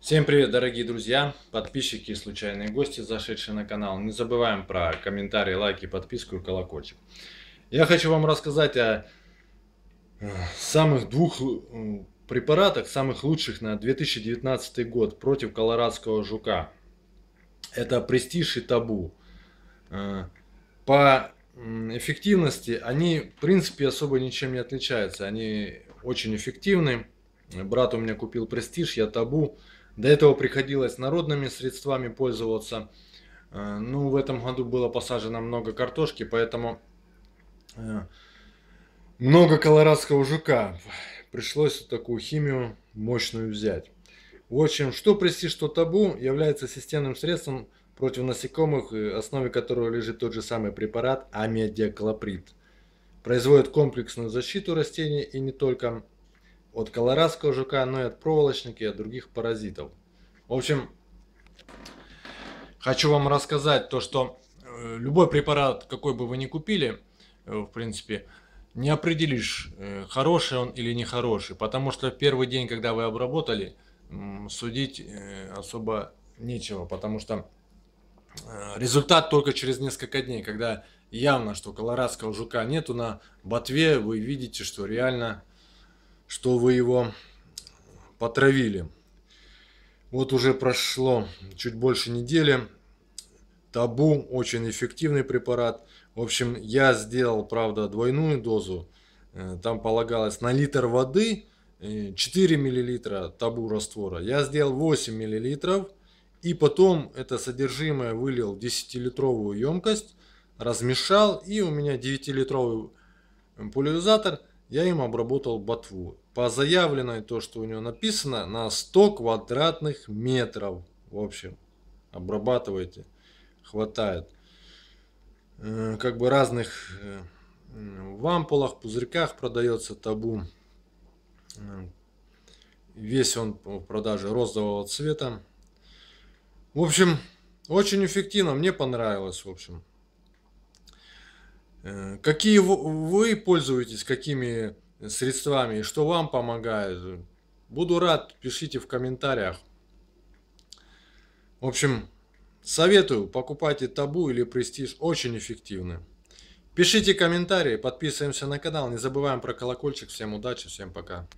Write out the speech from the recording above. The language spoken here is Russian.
Всем привет, дорогие друзья, подписчики и случайные гости, зашедшие на канал. Не забываем про комментарии, лайки, подписку и колокольчик. Я хочу вам рассказать о э, самых двух э, препаратах, самых лучших на 2019 год против колорадского жука. Это престиж и табу. Э, по эффективности они, в принципе, особо ничем не отличаются. Они очень эффективны. Брат у меня купил престиж, я табу. До этого приходилось народными средствами пользоваться. Э, ну, в этом году было посажено много картошки, поэтому э, много колорадского жука. Пришлось такую химию мощную взять. В общем, что прести, что табу, является системным средством против насекомых, в э, основе которого лежит тот же самый препарат амедиаклоприд. Производит комплексную защиту растений и не только от колорадского жука, но и от проволочника и от других паразитов. В общем, хочу вам рассказать то, что э, любой препарат, какой бы вы ни купили, э, в принципе, не определишь, э, хороший он или нехороший, потому что первый день, когда вы обработали, судить особо нечего, потому что результат только через несколько дней, когда явно, что колорадского жука нету на ботве, вы видите, что реально что вы его потравили. Вот уже прошло чуть больше недели. Табу очень эффективный препарат. В общем, я сделал, правда, двойную дозу. Э, там полагалось на литр воды 4 э, мл табу раствора. Я сделал 8 мл. И потом это содержимое вылил в 10-литровую емкость, размешал. И у меня 9-литровый э, пульверизатор – я им обработал ботву. По заявленной то, что у него написано, на 100 квадратных метров. В общем, обрабатывайте, хватает. Э, как бы разных э, в ампулах, пузырьках продается табу. Э, весь он в продаже розового цвета. В общем, очень эффективно, мне понравилось, в общем. Э, какие вы пользуетесь, какими средствами, что вам помогает? Буду рад, пишите в комментариях. В общем, советую, покупайте табу или престиж, очень эффективны. Пишите комментарии, подписываемся на канал, не забываем про колокольчик. Всем удачи, всем пока.